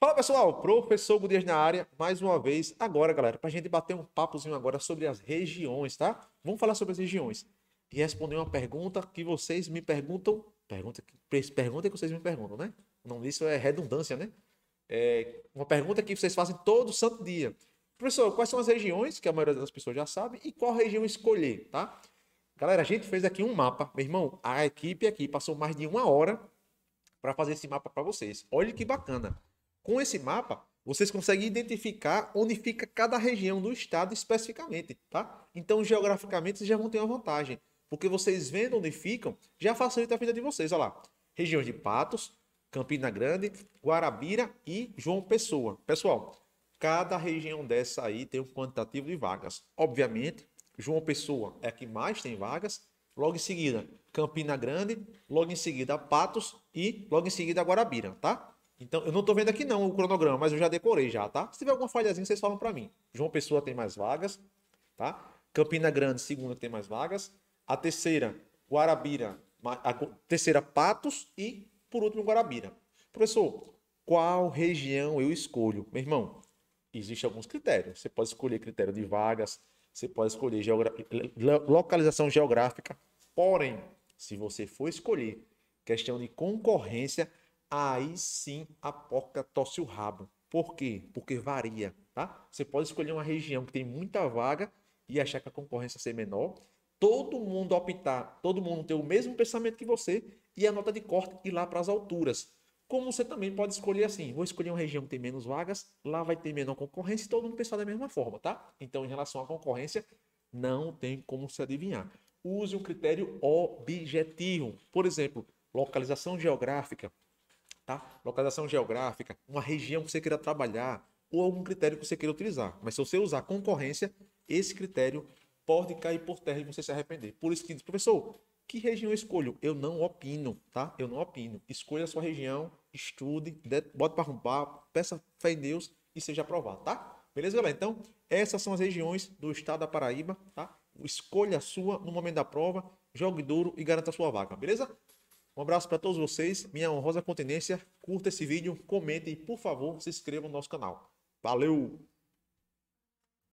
Fala pessoal, professor Gudias na área, mais uma vez. Agora, galera, a gente bater um papozinho agora sobre as regiões, tá? Vamos falar sobre as regiões e responder uma pergunta que vocês me perguntam. Pergunta, pergunta que vocês me perguntam, né? O nome disso é redundância, né? É uma pergunta que vocês fazem todo santo dia. Professor, quais são as regiões que a maioria das pessoas já sabe e qual região escolher, tá? Galera, a gente fez aqui um mapa, meu irmão. A equipe aqui passou mais de uma hora para fazer esse mapa para vocês. Olha que bacana. Com esse mapa, vocês conseguem identificar onde fica cada região do estado especificamente, tá? Então, geograficamente, vocês já vão ter uma vantagem, porque vocês vendo onde ficam, já facilita a vida de vocês, olha lá. Regiões de Patos, Campina Grande, Guarabira e João Pessoa. Pessoal, cada região dessa aí tem um quantitativo de vagas. Obviamente, João Pessoa é a que mais tem vagas, logo em seguida Campina Grande, logo em seguida Patos e logo em seguida Guarabira, tá? Então, eu não estou vendo aqui não o cronograma, mas eu já decorei já, tá? Se tiver alguma falhazinha, vocês falam para mim. João Pessoa tem mais vagas, tá? Campina Grande, segunda, tem mais vagas. A terceira, Guarabira, a terceira, Patos e, por último, Guarabira. Professor, qual região eu escolho? Meu irmão, existem alguns critérios. Você pode escolher critério de vagas, você pode escolher geogra... localização geográfica. Porém, se você for escolher questão de concorrência, aí sim a porca tosse o rabo. Por quê? Porque varia, tá? Você pode escolher uma região que tem muita vaga e achar que a concorrência ser menor. Todo mundo optar, todo mundo ter o mesmo pensamento que você e a nota de corte ir lá para as alturas. Como você também pode escolher assim, vou escolher uma região que tem menos vagas, lá vai ter menor concorrência e todo mundo pensar da mesma forma, tá? Então, em relação à concorrência, não tem como se adivinhar. Use um critério objetivo. Por exemplo, localização geográfica tá? Localização geográfica, uma região que você queira trabalhar ou algum critério que você queira utilizar. Mas se você usar concorrência, esse critério pode cair por terra e você se arrepender. Por isso que diz, professor, que região eu escolho? Eu não opino, tá? Eu não opino. Escolha a sua região, estude, bote para arrumar, peça fé em Deus e seja aprovado, tá? Beleza, galera? Então, essas são as regiões do estado da Paraíba, tá? Escolha a sua no momento da prova, jogue duro e garanta a sua vaga, beleza? Um abraço para todos vocês, minha honrosa continência. Curta esse vídeo, comente e, por favor, se inscreva no nosso canal. Valeu!